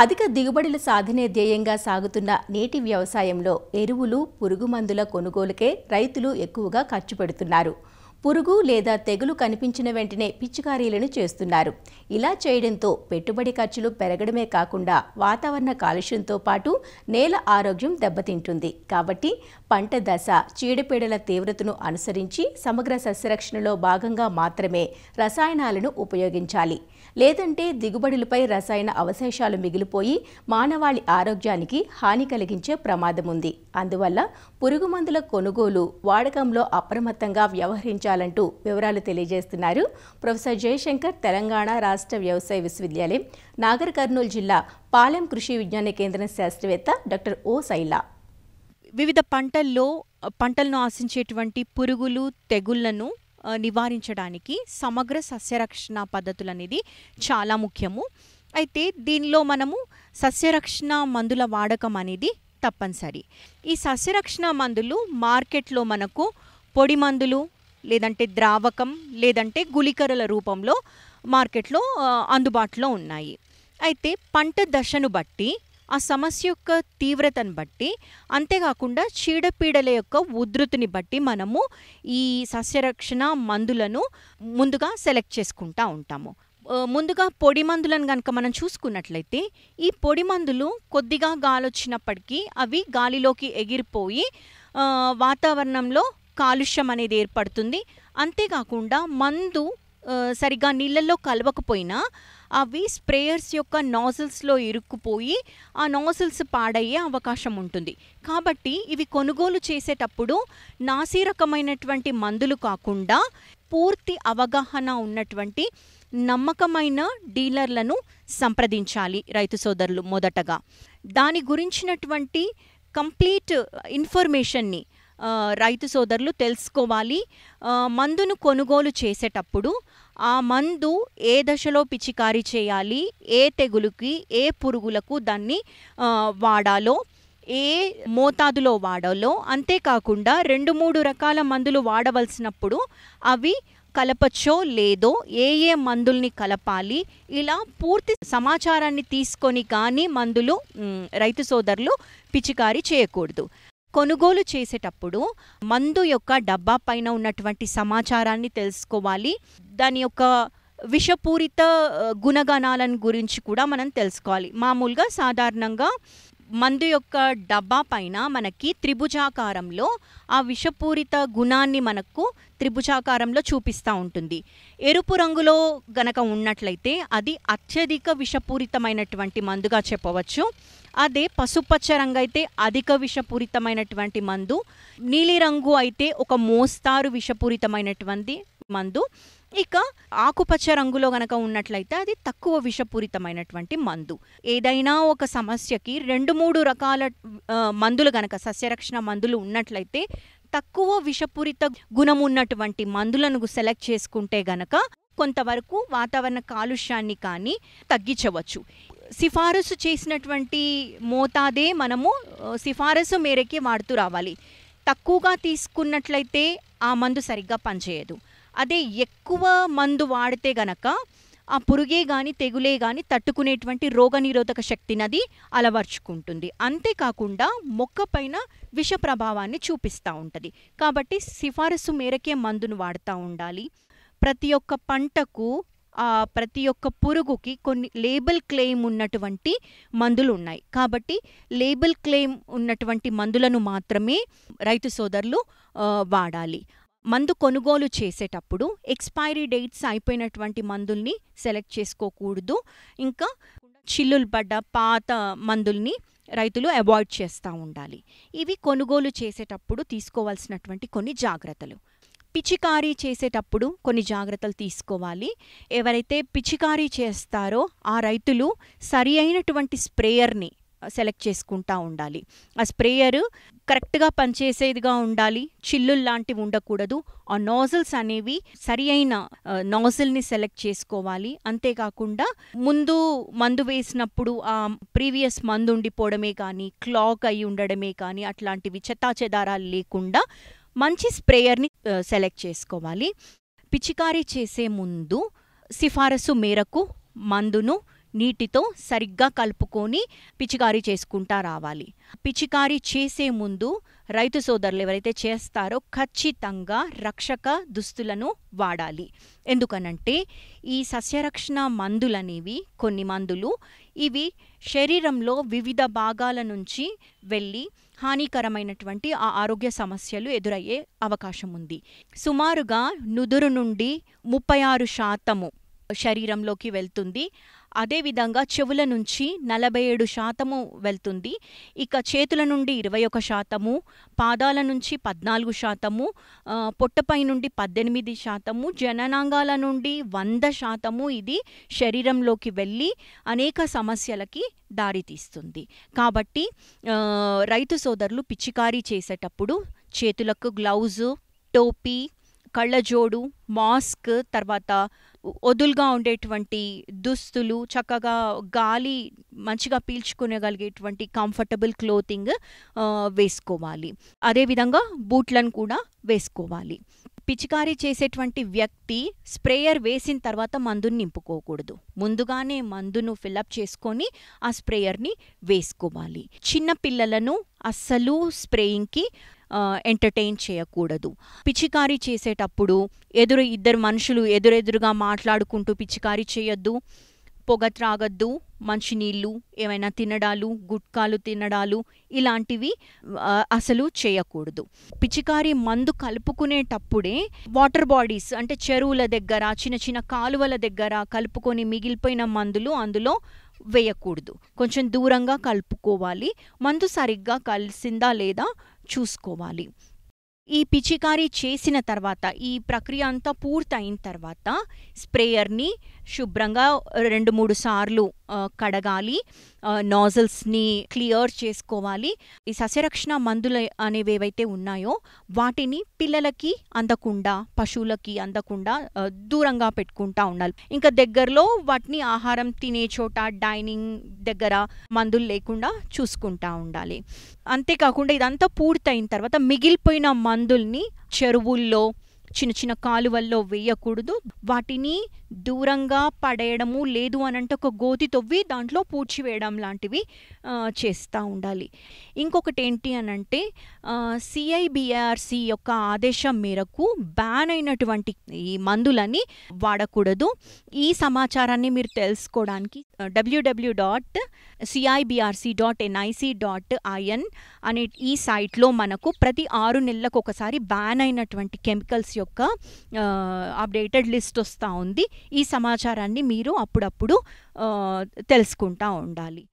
అధిక దిగుబడులు సాధనే ధ్యేయంగా సాగుతున్న నేటి వ్యవసాయంలో ఎరువులు పురుగుమందుల కొనుగోలుకే రైతులు ఎక్కువగా ఖర్చు పెడుతున్నారు పురుగు లేదా తెగులు కనిపించిన వెంటనే పిచ్చికారీలను చేస్తున్నారు ఇలా చేయడంతో పెట్టుబడి ఖర్చులు పెరగడమే కాకుండా వాతావరణ కాలుష్యంతో పాటు నేల ఆరోగ్యం దెబ్బతింటుంది కాబట్టి పంట దశ చీడపీడల తీవ్రతను అనుసరించి సమగ్ర సస్యరక్షణలో భాగంగా మాత్రమే రసాయనాలను ఉపయోగించాలి లేదంటే దిగుబడులపై రసాయన అవశేషాలు మిగిలిపోయి మానవాళి ఆరోగ్యానికి హాని కలిగించే ప్రమాదం ఉంది అందువల్ల పురుగుమందుల కొనుగోలు వాడకంలో అప్రమత్తంగా వ్యవహరించాలంటూ వివరాలు తెలియజేస్తున్నారు ప్రొఫెసర్ జయశంకర్ తెలంగాణ రాష్ట్ర వ్యవసాయ విశ్వవిద్యాలయం నాగర్ కర్నూలు జిల్లా పాలెం కృషి విజ్ఞాన కేంద్రం శాస్త్రవేత్త డాక్టర్ ఓ శైలా వివిధ పంటల్లో పంటలను ఆశించేటువంటి పురుగులు తెగుళ్లను నివారించడానికి సమగ్ర సస్యరక్షణ పద్ధతులు అనేది చాలా ముఖ్యము అయితే దీనిలో మనము సస్యరక్షణ మందుల వాడకం అనేది తప్పనిసరి ఈ సస్యరక్షణ మందులు మార్కెట్లో మనకు పొడి మందులు లేదంటే ద్రావకం లేదంటే గుళికరల రూపంలో మార్కెట్లో అందుబాటులో ఉన్నాయి అయితే పంట దశను బట్టి ఆ సమస్య యొక్క తీవ్రతను బట్టి అంతేకాకుండా చీడపీడల యొక్క ఉధృతిని బట్టి మనము ఈ సస్యరక్షణ మందులను ముందుగా సెలెక్ట్ చేసుకుంటూ ఉంటాము ముందుగా పొడి మందులను కనుక మనం చూసుకున్నట్లయితే ఈ పొడి మందులు కొద్దిగా గాలి వచ్చినప్పటికీ అవి గాలిలోకి ఎగిరిపోయి వాతావరణంలో కాలుష్యం అనేది ఏర్పడుతుంది అంతేకాకుండా మందు సరిగా నీళ్ళల్లో కలవకపోయినా అవి స్ప్రేయర్స్ యొక్క నాజిల్స్లో ఇరుక్కుపోయి ఆ నాజిల్స్ పాడయ్యే అవకాశం ఉంటుంది కాబట్టి ఇవి కొనుగోలు చేసేటప్పుడు నాసి రకమైనటువంటి మందులు కాకుండా పూర్తి అవగాహన ఉన్నటువంటి నమ్మకమైన డీలర్లను సంప్రదించాలి రైతు సోదరులు మొదటగా దాని గురించినటువంటి కంప్లీట్ ఇన్ఫర్మేషన్ని రైతు సోదరులు తెలుసుకోవాలి మందును కొనుగోలు చేసేటప్పుడు ఆ మందు ఏ దశలో పిచికారీ చేయాలి ఏ తెగులుకి ఏ పురుగులకు దాన్ని వాడాలో ఏ మోతాదులో వాడాలో అంతేకాకుండా రెండు మూడు రకాల మందులు వాడవలసినప్పుడు అవి కలపచ్చో లేదో ఏ ఏ మందుల్ని కలపాలి ఇలా పూర్తి సమాచారాన్ని తీసుకొని కానీ మందులు రైతు సోదరులు పిచికారీ చేయకూడదు కొనుగోలు చేసేటప్పుడు మందు యొక్క డబ్బా పైన ఉన్నటువంటి సమాచారాన్ని తెలుసుకోవాలి దాని యొక్క విషపూరిత గుణగణాలను గురించి కూడా మనం తెలుసుకోవాలి మామూలుగా సాధారణంగా మందు యొక్క డబ్బా పైన మనకి త్రిభుజాకారంలో ఆ విషపూరిత గుణాన్ని మనకు త్రిభుజాకారంలో చూపిస్తూ ఉంటుంది ఎరుపు రంగులో గనక ఉన్నట్లయితే అది అత్యధిక విషపూరితమైనటువంటి మందుగా చెప్పవచ్చు అదే పసుపచ్చ రంగు అయితే అధిక విషపూరితమైనటువంటి మందు నీలిరంగు అయితే ఒక మోస్తారు విషపూరితమైనటువంటి మందు ఇక ఆకుపచ్చ రంగులో గనక ఉన్నట్లయితే అది తక్కువ విషపూరితమైనటువంటి మందు ఏదైనా ఒక సమస్యకి రెండు మూడు రకాల మందులు గనక సస్యరక్షణ మందులు ఉన్నట్లయితే తక్కువ విషపూరిత గుణం ఉన్నటువంటి మందులను సెలెక్ట్ చేసుకుంటే గనక కొంతవరకు వాతావరణ కాలుష్యాన్ని కానీ తగ్గించవచ్చు సిఫారసు చేసినటువంటి మోతాదే మనము సిఫారసు మేరకే వాడుతూ రావాలి తక్కువగా తీసుకున్నట్లయితే ఆ మందు సరిగ్గా పనిచేయదు అదే ఎక్కువ మందు వాడితే గనక ఆ పురుగే కానీ తెగులే కానీ తట్టుకునేటువంటి రోగనిరోధక శక్తినది అలవర్చుకుంటుంది అంతేకాకుండా మొక్క పైన విష ప్రభావాన్ని చూపిస్తూ ఉంటుంది కాబట్టి సిఫారసు మేరకే మందును వాడుతూ ఉండాలి ప్రతి ఒక్క పంటకు ప్రతి ఒక్క పురుగుకి కొన్ని లేబుల్ క్లెయిమ్ ఉన్నటువంటి మందులు ఉన్నాయి కాబట్టి లేబుల్ క్లెయిమ్ ఉన్నటువంటి మందులను మాత్రమే రైతు సోదరులు వాడాలి మందు కొనుగోలు చేసేటప్పుడు ఎక్స్పైరీ డేట్స్ అయిపోయినటువంటి మందుల్ని సెలెక్ట్ చేసుకోకూడదు ఇంకా చిల్లులు పడ్డ పాత మందుల్ని రైతులు అవాయిడ్ చేస్తూ ఉండాలి ఇవి కొనుగోలు చేసేటప్పుడు తీసుకోవాల్సినటువంటి కొన్ని జాగ్రత్తలు పిచికారీ చేసేటప్పుడు కొన్ని జాగ్రత్తలు తీసుకోవాలి ఎవరైతే పిచికారీ చేస్తారో ఆ రైతులు సరి అయినటువంటి స్ప్రేయర్ని సెలెక్ట్ చేసుకుంటా ఉండాలి ఆ స్ప్రేయరు కరెక్ట్గా పనిచేసేదిగా ఉండాలి చిల్లు లాంటివి ఉండకూడదు ఆ నాజిల్స్ అనేవి సరి అయిన నాజిల్ని సెలెక్ట్ చేసుకోవాలి అంతేకాకుండా ముందు మందు వేసినప్పుడు ఆ ప్రీవియస్ మందు ఉండిపోవడమే కానీ క్లాక్ అయి ఉండడమే కానీ అట్లాంటివి చెత్తాచెదారాలు లేకుండా మంచి స్ప్రేయర్ని సెలెక్ట్ చేసుకోవాలి పిచికారీ చేసే ముందు సిఫారసు మేరకు మందును నీటితో సరిగ్గా కలుపుకొని పిచికారీ చేసుకుంటా రావాలి పిచికారీ చేసే ముందు రైతు సోదరులు ఎవరైతే చేస్తారో ఖచ్చితంగా రక్షక దుస్తులను వాడాలి ఎందుకనంటే ఈ సస్యరక్షణ మందులనేవి కొన్ని మందులు ఇవి శరీరంలో వివిధ భాగాల నుంచి వెళ్ళి హానికరమైనటువంటి ఆ ఆరోగ్య సమస్యలు ఎదురయ్యే అవకాశం ఉంది సుమారుగా నుదురు నుండి ముప్పై ఆరు శాతము శరీరంలోకి వెళ్తుంది అదేవిధంగా చెవుల నుంచి నలభై ఏడు శాతము వెళ్తుంది ఇక చేతుల నుండి ఇరవై ఒక శాతము పాదాల నుంచి పద్నాలుగు శాతము పొట్టపై నుండి పద్దెనిమిది శాతము జననాంగాల నుండి వంద శాతము ఇది శరీరంలోకి వెళ్ళి అనేక సమస్యలకి దారితీస్తుంది కాబట్టి రైతు సోదరులు పిచికారీ చేసేటప్పుడు చేతులకు గ్లౌజు టోపీ కళ్ళజోడు మాస్క్ తర్వాత వదులుగా ఉండేటువంటి దుస్తులు చక్కగా గాలి మంచిగా పీల్చుకునేగలిగేటువంటి కంఫర్టబుల్ క్లోతింగ్ వేసుకోవాలి అదేవిధంగా బూట్లను కూడా వేసుకోవాలి పిచికారీ చేసేటువంటి వ్యక్తి స్ప్రేయర్ వేసిన తర్వాత మందుని నింపుకోకూడదు ముందుగానే మందును ఫిలప్ చేసుకొని ఆ స్ప్రేయర్ని వేసుకోవాలి చిన్న పిల్లలను అస్సలు స్ప్రేయింగ్కి ఎంటర్టైన్ చేయకూడదు పిచికారీ చేసేటప్పుడు ఎదురు ఇద్దరు మనుషులు ఎదురెదురుగా మాట్లాడుకుంటూ పిచికారీ చేయొద్దు పొగ త్రాగద్దు మంచినీళ్ళు ఏమైనా తినడాలు గుట్కాలు తినడాలు ఇలాంటివి అసలు చేయకూడదు పిచికారి మందు కలుపుకునేటప్పుడే వాటర్ బాడీస్ అంటే చెరువుల దగ్గర చిన్న చిన్న కాలువల దగ్గర కలుపుకొని మిగిలిపోయిన మందులు అందులో వేయకూడదు కొంచెం దూరంగా కలుపుకోవాలి మందు సరిగ్గా కలిసిందా లేదా చూసుకోవాలి ఈ పిచికారీ చేసిన తర్వాత ఈ ప్రక్రియ అంతా పూర్తయిన తర్వాత స్ప్రేయర్ని శుభ్రంగా రెండు మూడు సార్లు కడగాలి నాజల్స్ని క్లియర్ చేసుకోవాలి ఈ సస్యరక్షణ మందులు అనేవి ఏవైతే ఉన్నాయో వాటిని పిల్లలకి అందకుండా పశువులకి అందకుండా దూరంగా పెట్టుకుంటా ఉండాలి ఇంకా దగ్గరలో వాటిని ఆహారం తినే చోట డైనింగ్ దగ్గర మందులు లేకుండా చూసుకుంటా ఉండాలి అంతేకాకుండా ఇదంతా పూర్తయిన తర్వాత మిగిలిపోయిన మందుల్ని చెరువుల్లో చిన్న చిన్న కాలువల్లో వేయకూడదు వాటిని దూరంగా పడేయడము లేదు అనంటే ఒక గోతి తొవ్వి దాంట్లో పూడ్చివేయడం లాంటివి చేస్తూ ఉండాలి ఇంకొకటి ఏంటి అనంటే సిఐబిఆర్సి యొక్క ఆదేశం మేరకు బ్యాన్ అయినటువంటి ఈ మందులని వాడకూడదు ఈ సమాచారాన్ని మీరు తెలుసుకోవడానికి WW dot CIBRC dot NIC dot IN అనే ఈ సైట్లో మనకు ప్రతి ఆరు నెలలకు ఒకసారి బ్యాన్ అయినటువంటి కెమికల్స్ యొక్క అప్డేటెడ్ లిస్ట్ వస్తూ ఉంది ఈ సమాచారాన్ని మీరు అప్పుడప్పుడు తెలుసుకుంటూ ఉండాలి